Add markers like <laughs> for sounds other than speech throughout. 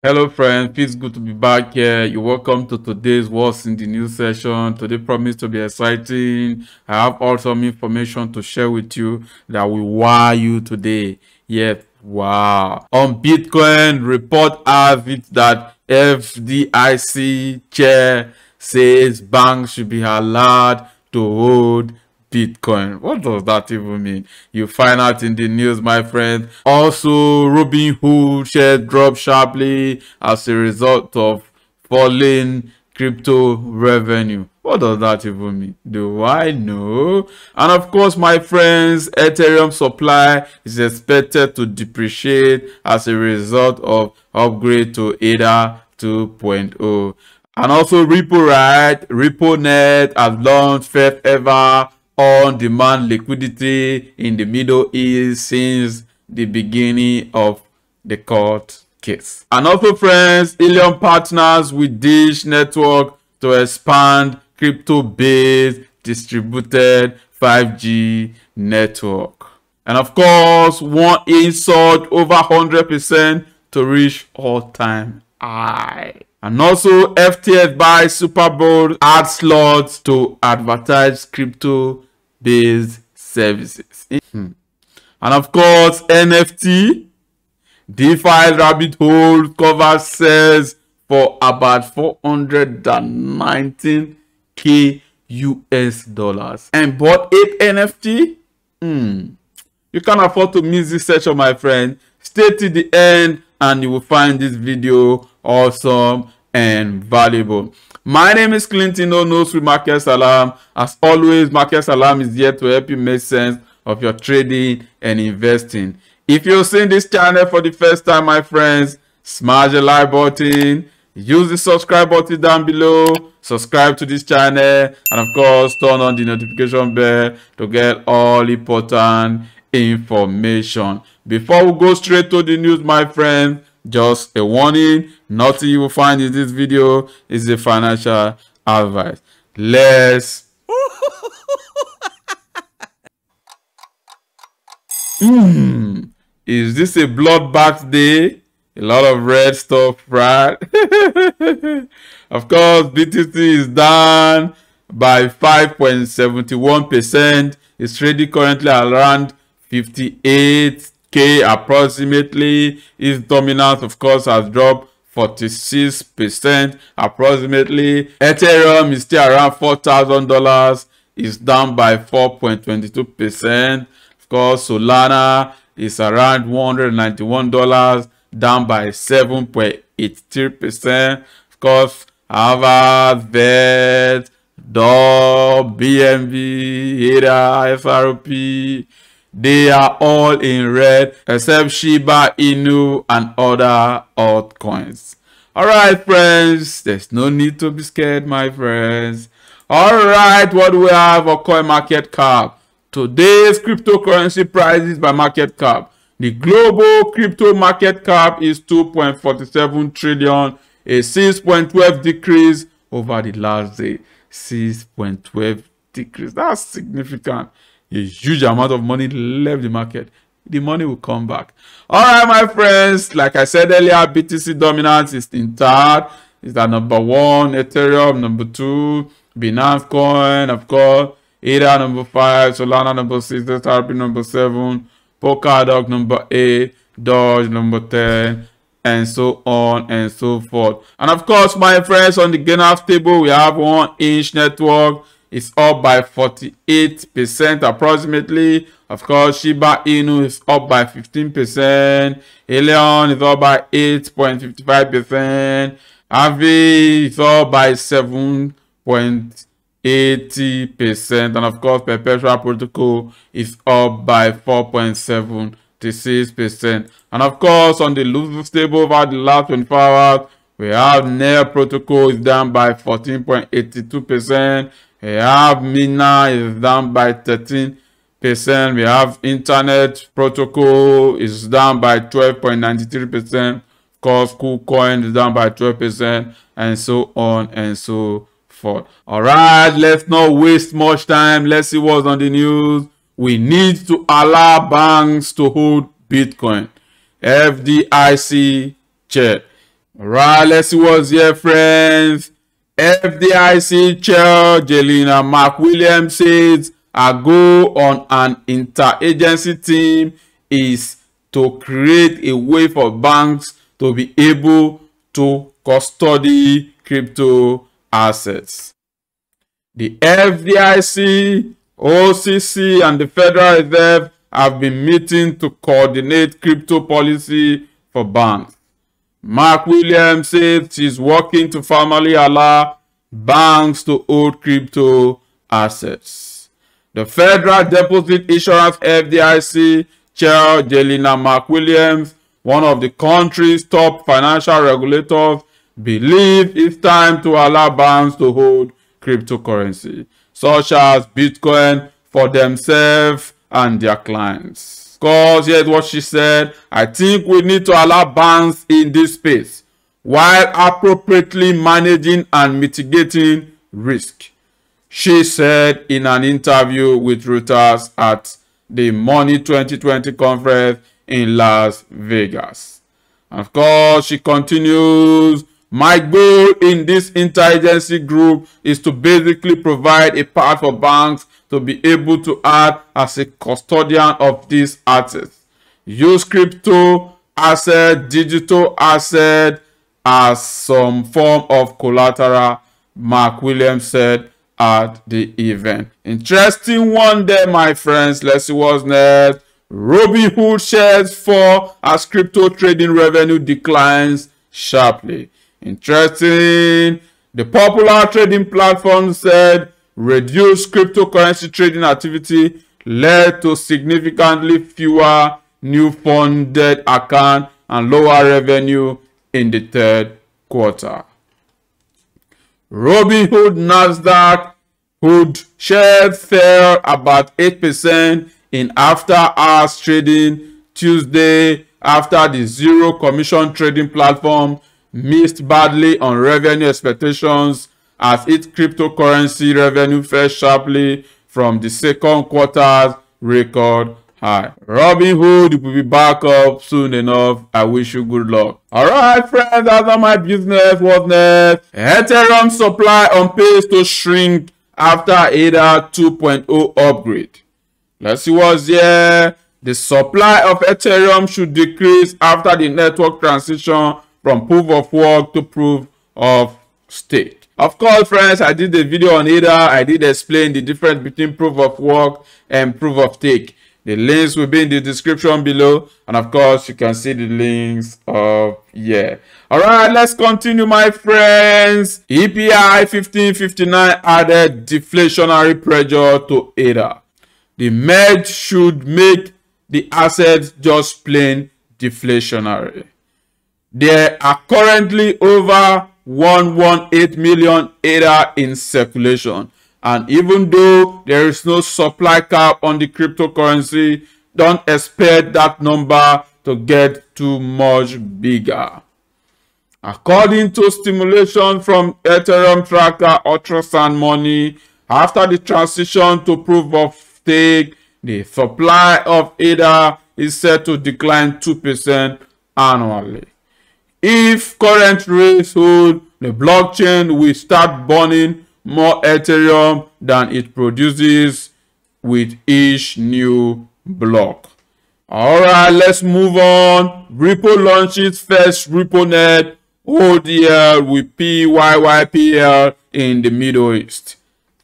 Hello friends, feels good to be back here. You're welcome to today's What's in the News session. Today promised to be exciting. I have also information to share with you that will wow you today. Yes, wow. On Bitcoin, report have it that FDIC chair says banks should be allowed to hold Bitcoin. What does that even mean? You find out in the news, my friend. Also, Robinhood share dropped sharply as a result of falling crypto revenue. What does that even mean? Do I know? And of course, my friends, Ethereum supply is expected to depreciate as a result of upgrade to ADA 2.0. And also Ripple RepoRite, RepoNet has launched first ever on-demand liquidity in the Middle East since the beginning of the court case. And also friends, partners with Dish Network to expand crypto-based distributed 5G network. And of course, one insult over 100% to reach all-time high. And also, FTX buys Super Bowl ad slots to advertise crypto based services. Hmm. Hmm. And of course, NFT, DeFi rabbit hole cover sales for about four hundred and nineteen k US dollars and bought 8 NFT. Hmm. You can't afford to miss this session, my friend. Stay till the end and you will find this video awesome and valuable. My name is Clinton No Nose with Market Salam. As always, Market Salam is here to help you make sense of your trading and investing. If you're seeing this channel for the first time, my friends, smash the like button, use the subscribe button down below, subscribe to this channel, and of course, turn on the notification bell to get all important information. Before we go straight to the news, my friends, just a warning nothing you will find in this video is a financial advice let's <laughs> mm. is this a bloodbath day a lot of red stuff right <laughs> of course btc is down by 5.71 percent it's trading currently around 58 K approximately. Its dominance, of course, has dropped 46% percent approximately. Ethereum is still around four thousand dollars. Is down by 4.22%. percent. Of course, Solana is around $191, dollars. down by 7.83%. percent. Of course, Ava, VET, DOG, BNB, ADA, FRP, They are all in red except Shiba Inu and other altcoins. Alright friends, there's no need to be scared my friends. Alright, what do we have for coin market cap? Today's cryptocurrency prices by market cap. The global crypto market cap is 2.47 trillion, a 6.12 decrease over the last day. 6.12 decrease. That's significant a huge amount of money left the market the money will come back. All right, my friends, like I said earlier, BTC dominance is intact. It's at number one, Ethereum number two, Binance Coin, of course, ADA number five, Solana number six, XRP number seven, Polkadot number eight, Doge number 10, and so on and so forth. And of course, my friends, on the Gainhouse table, we have one inch network, is up by 48% approximately. Of course, Shiba Inu is up by 15%. Eleon is up by 8.55%. Avi is up by 7.80%. And of course, Perpetual Protocol is up by 4.76%. And of course, on the loose stable over the last 24 hours, we have Nair Protocol is down by 14.82%. We have Mina is down by 13 percent. We have Internet Protocol is down by 12.93 percent. Cause KuCoin is down by 12 percent, and so on and so forth. All right, let's not waste much time. Let's see what's on the news. We need to allow banks to hold Bitcoin. FDIC check. All right, let's see what's here, friends. FDIC Chair Jelena Mark Williams says a goal on an interagency team is to create a way for banks to be able to custody crypto assets. The FDIC, OCC, and the Federal Reserve have been meeting to coordinate crypto policy for banks. Mark Williams says she's working to formally allow banks to hold crypto assets. The Federal Deposit Insurance FDIC chair Jelena Mark Williams, one of the country's top financial regulators, believes it's time to allow banks to hold cryptocurrency, such as Bitcoin, for themselves and their clients. Because here's what she said. I think we need to allow banks in this space while appropriately managing and mitigating risk. She said in an interview with Reuters at the Money 2020 conference in Las Vegas. of course, she continues my goal in this interagency group is to basically provide a path for banks to be able to act as a custodian of these assets. Use crypto asset, digital asset as some form of collateral, Mark Williams said at the event. Interesting one there, my friends. Let's see what's next. Robinhood shares fall as crypto trading revenue declines sharply. Interesting. The popular trading platform said reduced cryptocurrency trading activity led to significantly fewer new funded accounts and lower revenue in the third quarter. Robinhood Nasdaq Hood shares fell about 8% in after-hours trading Tuesday after the zero commission trading platform missed badly on revenue expectations as its cryptocurrency revenue fell sharply from the second quarter's record high. Robinhood will be back up soon enough. I wish you good luck. All right, friends, that's all my business. What's next? Ethereum supply on pace to shrink after ADA 2.0 upgrade. Let's see what's here. The supply of Ethereum should decrease after the network transition from proof of work to proof of stake. Of course, friends, I did a video on ether. I did explain the difference between proof of work and proof of stake. The links will be in the description below. And of course, you can see the links up here. All right, let's continue, my friends. EPI 1559 added deflationary pressure to ADA. The Med should make the assets just plain deflationary. There are currently over 118 million ADA in circulation. And even though there is no supply cap on the cryptocurrency, don't expect that number to get too much bigger. According to stimulation from Ethereum Tracker Ultrasound Money, after the transition to proof of stake, the supply of ADA is set to decline 2% annually. If current rates hold, the blockchain will start burning more Ethereum than it produces with each new block. All right, let's move on. Ripple launches first RippleNet ODL with PYYPL in the Middle East.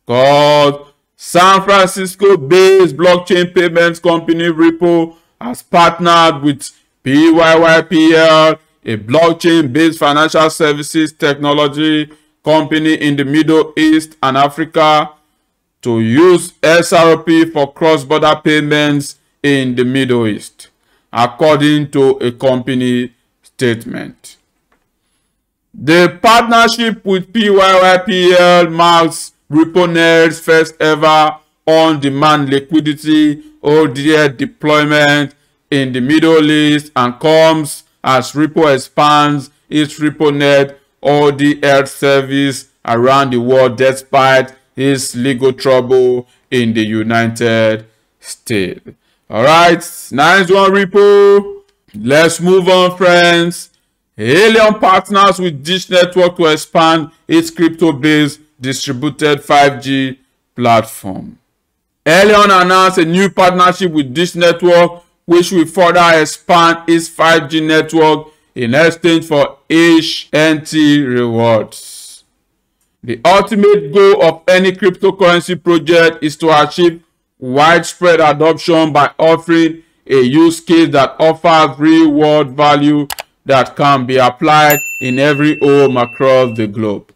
Called San Francisco-based blockchain payments company Ripple has partnered with PYYPL a blockchain-based financial services technology company in the Middle East and Africa to use SRP for cross-border payments in the Middle East, according to a company statement. The partnership with PYYPL marks RepoNet's first ever on-demand liquidity ODL deployment in the Middle East and comes as Ripple expands its RippleNet all the health service around the world despite its legal trouble in the United States. Alright, nice one Ripple. Let's move on friends. Helium partners with Dish Network to expand its crypto-based distributed 5G platform. Helium announced a new partnership with Dish Network which will further expand its 5G network in exchange for HNT rewards. The ultimate goal of any cryptocurrency project is to achieve widespread adoption by offering a use case that offers real-world value that can be applied in every home across the globe.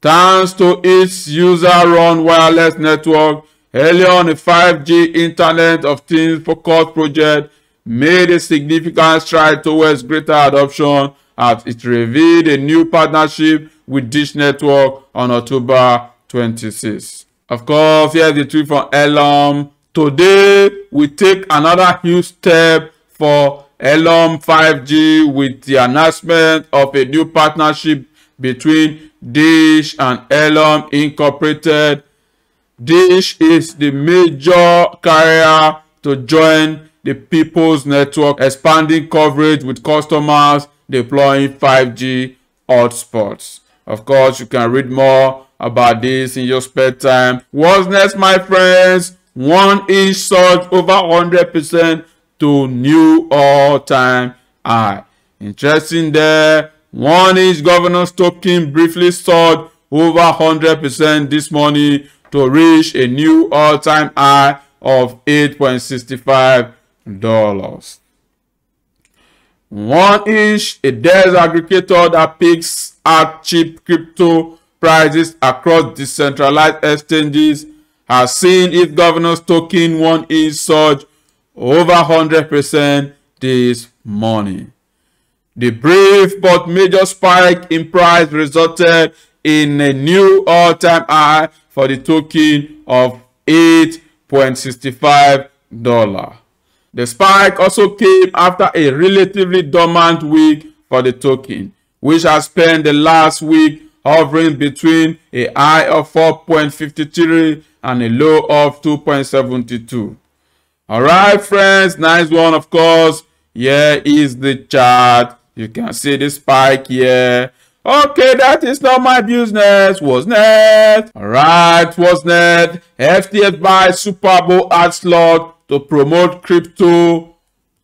Thanks to its user-run wireless network, Early on, the 5G Internet of Things focused project made a significant stride towards greater adoption as it revealed a new partnership with Dish Network on October 26. Of course, here's the tweet from Elam. Today, we take another huge step for Elam 5G with the announcement of a new partnership between Dish and Elam Incorporated Dish is the major carrier to join the People's Network, expanding coverage with customers deploying 5G hotspots. Of course, you can read more about this in your spare time. What's next, my friends? One inch surge over 100% to new all-time high. Interesting there. One inch governance token briefly sold over 100% this morning to reach a new all-time high of $8.65. One inch, a DEX aggregator that picks at cheap crypto prices across decentralized exchanges, has seen its governors token one inch surge over 100% this morning. The brief but major spike in price resulted in a new all-time high for the token of $8.65. The spike also came after a relatively dormant week for the token, which has spent the last week hovering between a high of 4.53 and a low of 2.72. All right, friends, nice one of course. Here is the chart. You can see the spike here Okay, that is not my business. Was net. Alright, was net. FTX buys Super Bowl ad slot to promote crypto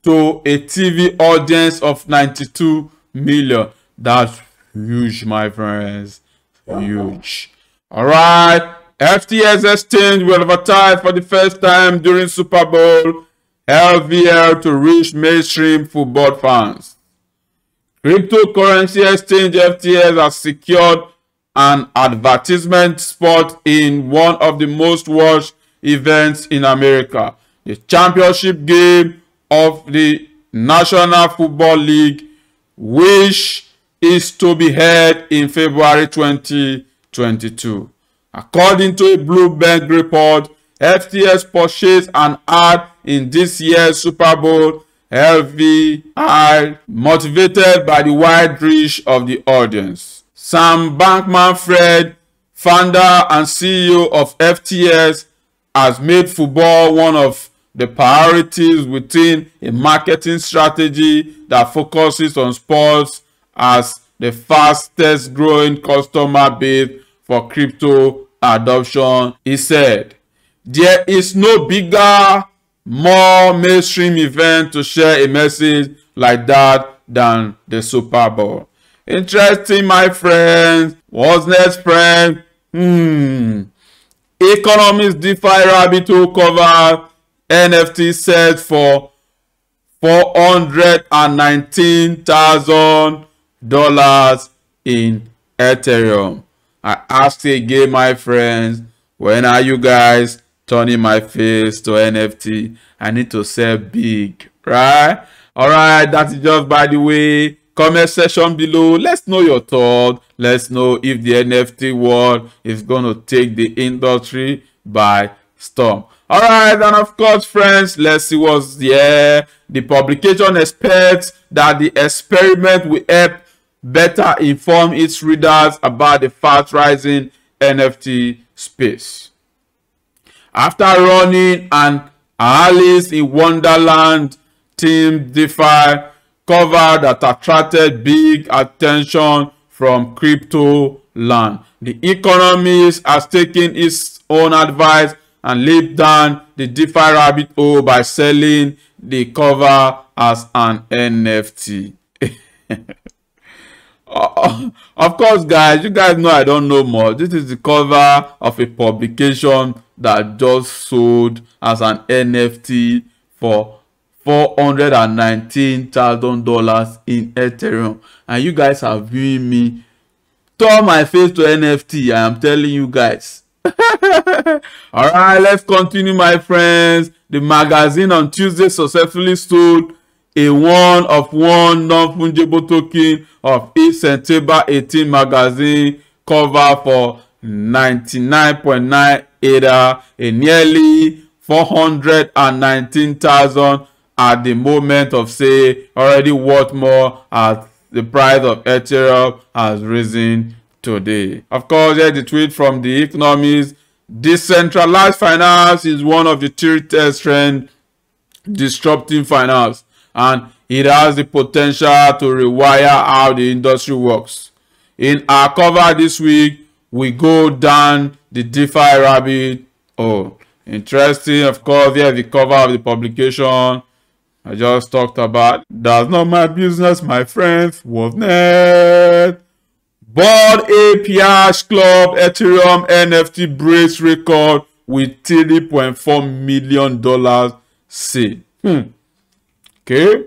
to a TV audience of 92 million. That's huge, my friends. Huge. Alright. FTX exchange will advertise for the first time during Super Bowl LVL to reach mainstream football fans. Cryptocurrency exchange FTX has secured an advertisement spot in one of the most watched events in America, the championship game of the National Football League, which is to be held in February 2022. According to a Bloomberg report, FTX purchased an ad in this year's Super Bowl healthy, are motivated by the wide reach of the audience. Sam Bankman-Fried, founder and CEO of FTS, has made football one of the priorities within a marketing strategy that focuses on sports as the fastest growing customer base for crypto adoption, he said. There is no bigger more mainstream event to share a message like that than the Super Bowl. Interesting, my friends. What's next, friend? Hmm. Economists defy rabbit hole cover NFT set for four hundred and nineteen thousand dollars in Ethereum. I ask again, my friends, when are you guys turning my face to NFT. I need to sell big, right? All right, that is just by the way. Comment section below. Let's know your thought. Let's know if the NFT world is going to take the industry by storm. All right, and of course, friends, let's see what's there. The publication expects that the experiment will help better inform its readers about the fast-rising NFT space. After running an Alice in Wonderland themed DeFi cover that attracted big attention from crypto land. The economist has taken his own advice and leaped down the DeFi rabbit hole by selling the cover as an NFT. <laughs> Uh, of course guys you guys know i don't know much this is the cover of a publication that just sold as an nft for four hundred and nineteen thousand dollars in ethereum and you guys are viewing me turn my face to nft i am telling you guys <laughs> all right let's continue my friends the magazine on tuesday successfully sold a one of one non-fungible token of each September 18 magazine cover for 99.9 ADA, a nearly 419,000 at the moment of say already worth more as the price of Ethereum has risen today. Of course, here's the tweet from the economist. Decentralized finance is one of the three test trends disrupting finance. and it has the potential to rewire how the industry works. In our cover this week, we go down the DeFi rabbit hole. Oh, interesting, of course, yeah, the cover of the publication I just talked about. That's not my business, my friends. Was net. Board APH Club Ethereum NFT breaks record with $3.4 million See. Hmm. Okay.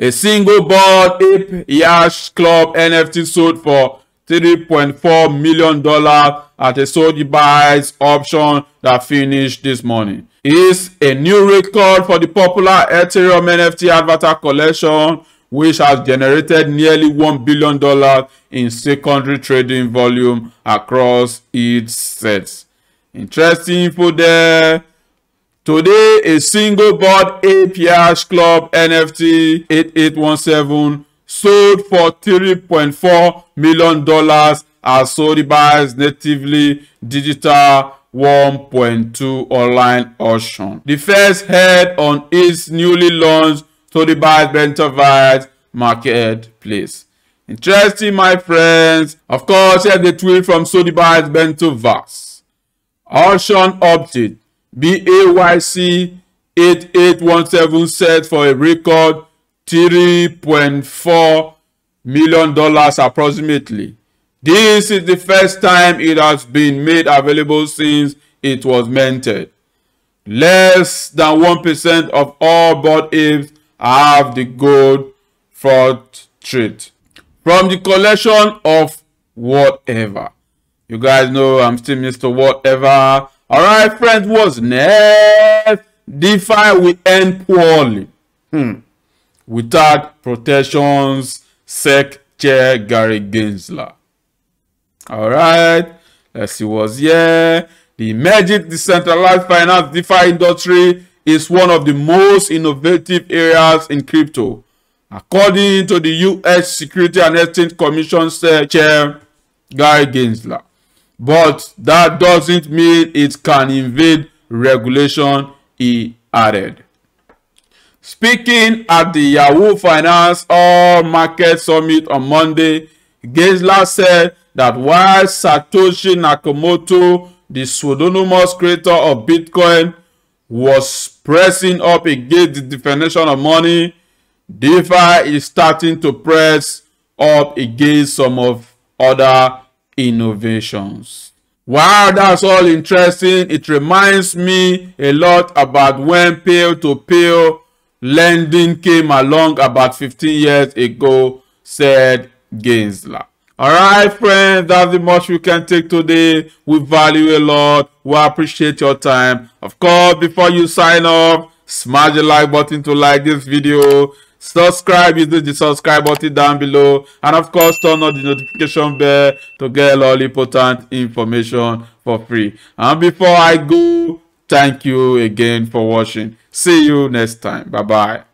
A single board ape yash club NFT sold for $3.4 million dollars at a sold buys option that finished this morning. is a new record for the popular Ethereum NFT avatar collection which has generated nearly one billion dollars in secondary trading volume across its sets. Interesting info there. Today, a single board APH Club NFT 8817 sold for $3.4 million as Saudi buys natively digital 1.2 online auction. The first head on its newly launched Sotheby's buys marketplace. Interesting, my friends. Of course, here's the tweet from Sotheby's buys Auction update. BAYC 8817 set for a record $3.4 million dollars approximately. This is the first time it has been made available since it was minted. Less than one percent of all bought apes have the gold fraud trait. From the collection of whatever. You guys know I'm still Mr. Whatever. All right, friends, what's next? DeFi will end poorly. Hmm. Without protections, SEC chair Gary Gensler. All right, let's see what's here. The emerging decentralized finance DeFi industry is one of the most innovative areas in crypto. According to the U.S. Security and Exchange Commission Chair Gary Gensler, but that doesn't mean it can invade regulation, he added. Speaking at the Yahoo Finance All Market Summit on Monday, Geisler said that while Satoshi Nakamoto, the pseudonymous creator of Bitcoin, was pressing up against the definition of money, DeFi is starting to press up against some of other innovations. Wow, that's all interesting. It reminds me a lot about when peer to peer lending came along about 15 years ago, said Gensler. All right, friends, that's the much we can take today. We value a lot. We appreciate your time. Of course, before you sign off, smash the like button to like this video subscribe using the subscribe button down below and of course turn on the notification bell to get all important information for free and before i go thank you again for watching see you next time bye bye